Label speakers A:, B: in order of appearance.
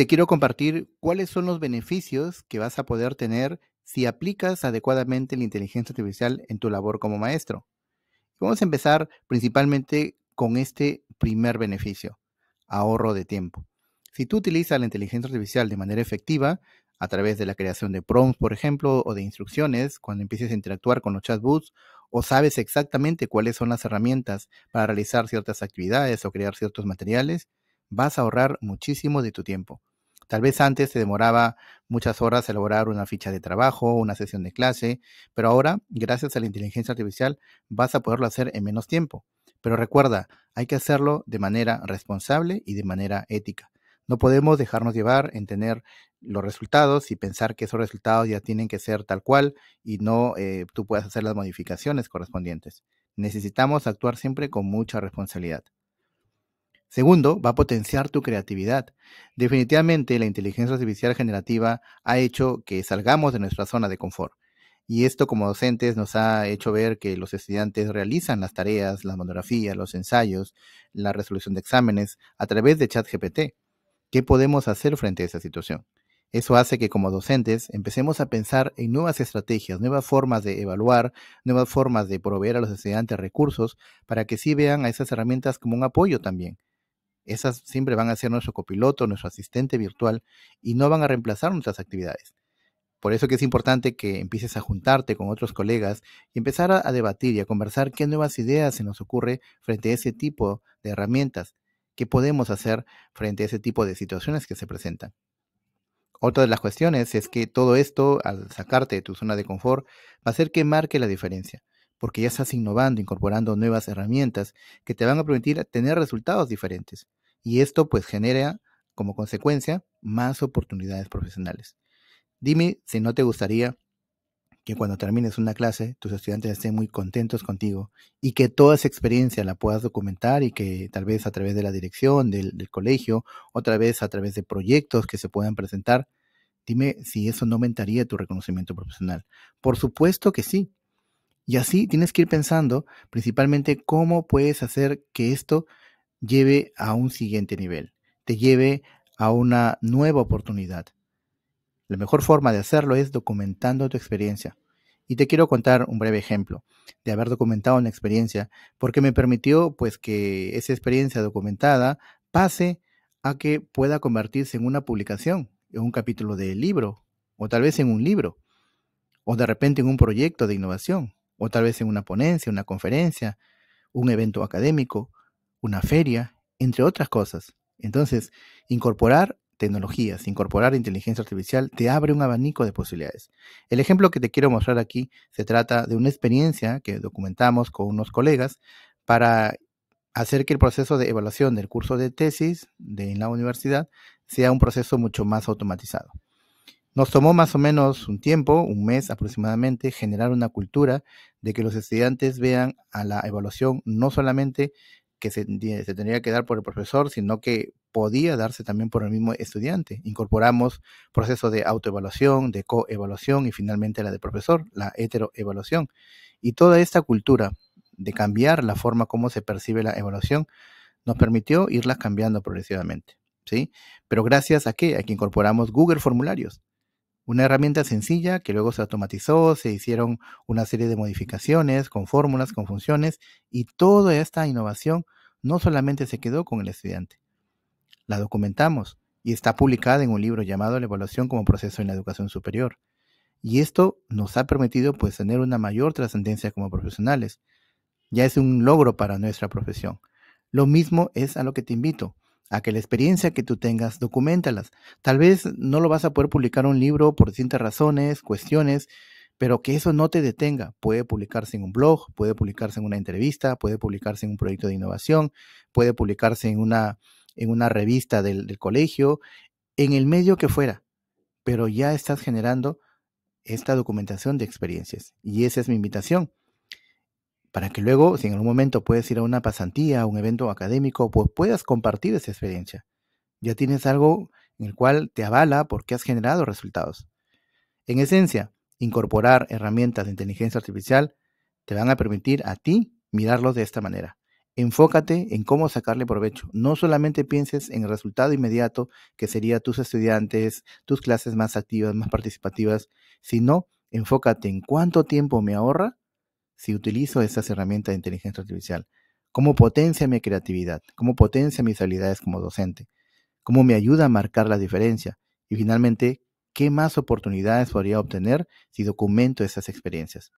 A: te quiero compartir cuáles son los beneficios que vas a poder tener si aplicas adecuadamente la inteligencia artificial en tu labor como maestro. Vamos a empezar principalmente con este primer beneficio, ahorro de tiempo. Si tú utilizas la inteligencia artificial de manera efectiva, a través de la creación de prompts, por ejemplo, o de instrucciones, cuando empieces a interactuar con los chatbots, o sabes exactamente cuáles son las herramientas para realizar ciertas actividades o crear ciertos materiales, vas a ahorrar muchísimo de tu tiempo. Tal vez antes se demoraba muchas horas elaborar una ficha de trabajo, una sesión de clase, pero ahora, gracias a la inteligencia artificial, vas a poderlo hacer en menos tiempo. Pero recuerda, hay que hacerlo de manera responsable y de manera ética. No podemos dejarnos llevar en tener los resultados y pensar que esos resultados ya tienen que ser tal cual y no eh, tú puedes hacer las modificaciones correspondientes. Necesitamos actuar siempre con mucha responsabilidad. Segundo, va a potenciar tu creatividad. Definitivamente la inteligencia artificial generativa ha hecho que salgamos de nuestra zona de confort. Y esto como docentes nos ha hecho ver que los estudiantes realizan las tareas, las monografías, los ensayos, la resolución de exámenes a través de ChatGPT. ¿Qué podemos hacer frente a esa situación? Eso hace que como docentes empecemos a pensar en nuevas estrategias, nuevas formas de evaluar, nuevas formas de proveer a los estudiantes recursos para que sí vean a esas herramientas como un apoyo también esas siempre van a ser nuestro copiloto, nuestro asistente virtual y no van a reemplazar nuestras actividades. Por eso que es importante que empieces a juntarte con otros colegas y empezar a, debatir y a conversar qué nuevas ideas se nos ocurre frente a ese tipo de herramientas, qué podemos hacer frente a ese tipo de situaciones que se presentan. Otra de las cuestiones es que todo esto, al sacarte de tu zona de confort, va a hacer que marque la diferencia, porque ya estás innovando, incorporando nuevas herramientas que te van a permitir tener resultados diferentes y esto pues genera como consecuencia más oportunidades profesionales. Dime si no te gustaría que cuando termines una clase tus estudiantes estén muy contentos contigo y que toda esa experiencia la puedas documentar y que tal vez a través de la dirección del, colegio, otra vez a través de proyectos que se puedan presentar, dime si eso no aumentaría tu reconocimiento profesional. Por supuesto que sí. Y así tienes que ir pensando principalmente cómo puedes hacer que esto lleve a un siguiente nivel, te lleve a una nueva oportunidad. La mejor forma de hacerlo es documentando tu experiencia. Y te quiero contar un breve ejemplo de haber documentado una experiencia, porque me permitió pues que esa experiencia documentada pase a que pueda convertirse en una publicación, en un capítulo de libro, o tal vez en un libro, o de repente en un proyecto de innovación, o tal vez en una ponencia, una conferencia, un evento académico, una feria, entre otras cosas. Entonces, incorporar tecnologías, incorporar inteligencia artificial te abre un abanico de posibilidades. El ejemplo que te quiero mostrar aquí se trata de una experiencia que documentamos con unos colegas para hacer que el proceso de evaluación del curso de tesis de, en la universidad sea un proceso mucho más automatizado. Nos tomó más o menos un tiempo, un mes aproximadamente, generar una cultura de que los estudiantes vean a la evaluación no solamente que se, tendría que dar por el profesor, sino que podía darse también por el mismo estudiante. Incorporamos procesos de autoevaluación, de coevaluación y finalmente la de profesor, la heteroevaluación. Y toda esta cultura de cambiar la forma como se percibe la evaluación nos permitió irla cambiando progresivamente. ¿sí? Pero gracias a qué? A que incorporamos Google Formularios. Una herramienta sencilla que luego se automatizó, se hicieron una serie de modificaciones con fórmulas, con funciones, y toda esta innovación no solamente se quedó con el estudiante, la documentamos y está publicada en un libro llamado La evaluación como proceso en la educación superior. Y esto nos ha permitido pues tener una mayor trascendencia como profesionales. Ya es un logro para nuestra profesión. Lo mismo es a lo que te invito a que la experiencia que tú tengas, documentalas. Tal vez no lo vas a poder publicar un libro por distintas razones, cuestiones, pero que eso no te detenga. Puede publicarse en un blog, puede publicarse en una entrevista, puede publicarse en un proyecto de innovación, puede publicarse en una, en una revista del colegio, en el medio que fuera, pero ya estás generando esta documentación de experiencias. Y esa es mi invitación para que luego, si en algún momento puedes ir a una pasantía, a un evento académico, pues puedas compartir esa experiencia. Ya tienes algo en el cual te avala porque has generado resultados. En esencia, incorporar herramientas de inteligencia artificial te van a permitir a ti mirarlos de esta manera. Enfócate en cómo sacarle provecho. No solamente pienses en el resultado inmediato, que sería tus estudiantes, tus clases más activas, más participativas, sino enfócate en cuánto tiempo me ahorra si utilizo estas herramientas de inteligencia artificial? ¿Cómo potencia mi creatividad? ¿Cómo potencia mis habilidades como docente? ¿Cómo me ayuda a marcar la diferencia? Y finalmente, ¿qué más oportunidades podría obtener si documento esas experiencias?